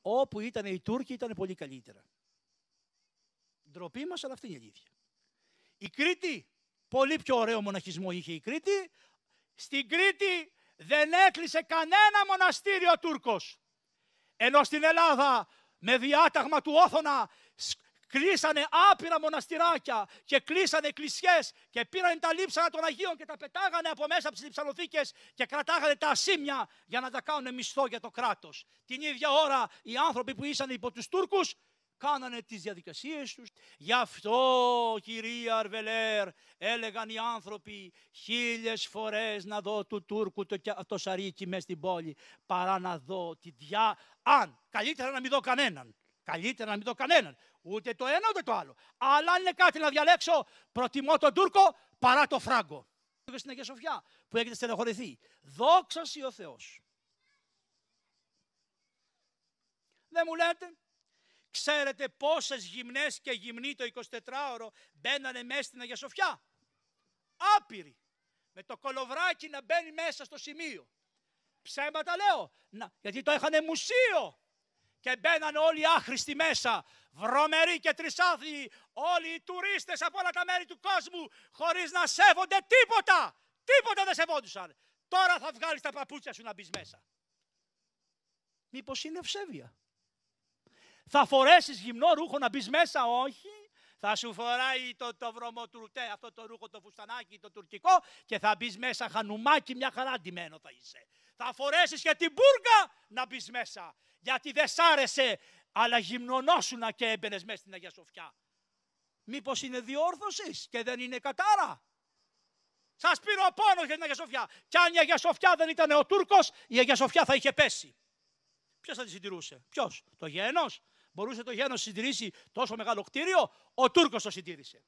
Όπου ήταν οι Τούρκοι ήταν πολύ καλύτερα. Ντροπή μας, αλλά αυτή είναι η αλήθεια. Η Κρήτη, πολύ πιο ωραίο μοναχισμό είχε η Κρήτη. Στην Κρήτη δεν έκλεισε κανένα μοναστήριο Τούρκος. Ενώ στην Ελλάδα με διάταγμα του Όθωνα Κλείσανε άπειρα μοναστηράκια και κλείσανε εκκλησιές και πήραν τα λείψανα των Αγίων και τα πετάγανε από μέσα από τις λιψαλοθήκε και κρατάγανε τα ασύμια για να τα κάνουν μισθό για το κράτος. Την ίδια ώρα οι άνθρωποι που ήσαν υπό τους Τούρκους κάνανε τις διαδικασίες τους. Γι' αυτό, κυρία Αρβελέρ, έλεγαν οι άνθρωποι χίλιες φορές να δω του Τούρκου το, το σαρίκι μέσα στην πόλη, παρά να δω τη διά, αν, καλύτερα να μην δω κανέναν. Καλύτερα να μην το κανέναν. Ούτε το ένα ούτε το άλλο. Αλλά αν είναι κάτι να διαλέξω, προτιμώ τον Τούρκο παρά τον Φράγκο. Και στην Αγία Σοφιά που έχετε στενοχωρηθεί. Δόξα σοι ο Θεός. Δεν μου λέτε. Ξέρετε πόσες γυμνές και γυμνοί το 24ωρο μπαίνανε μέσα στην Αγία Σοφιά. Άπειροι. Με το κολοβράκι να μπαίνει μέσα στο σημείο. Ψέματα λέω. γιατί το έχανε μουσείο και μπαίνανε όλοι άχρηστοι μέσα. Βρωμεροί και τρισάθλιοι, όλοι οι τουρίστες από όλα τα μέρη του κόσμου, χωρίς να σέβονται τίποτα. Τίποτα δεν σεβόντουσαν. Τώρα θα βγάλεις τα παπούτσια σου να μπεις μέσα. Μήπως είναι ευσέβεια. Θα φορέσεις γυμνό ρούχο να μπεις μέσα, όχι. Θα σου φοράει το, το βρωμοτουρτέ, αυτό το ρούχο, το φουστανάκι, το τουρκικό και θα μπεις μέσα χανουμάκι, μια χαρά ντυμένο θα είσαι. Θα φορέσεις και την μπουργα να μπεις μέσα γιατί δεν σ' άρεσε, αλλά γυμνωνόσουνα και έμπαινες μέσα στην Αγία Σοφιά. Μήπως είναι διόρθωσης και δεν είναι κατάρα. Σας πήρω ο πόνο για την Αγία Σοφιά. Κι αν η Αγία Σοφιά δεν ήταν ο Τούρκος, η Αγία Σοφιά θα είχε πέσει. Ποιος θα τη συντηρούσε, Ποιος, το γένος. Μπορούσε το γένος να συντηρήσει τόσο μεγάλο κτίριο, ο Τούρκος το συντήρησε.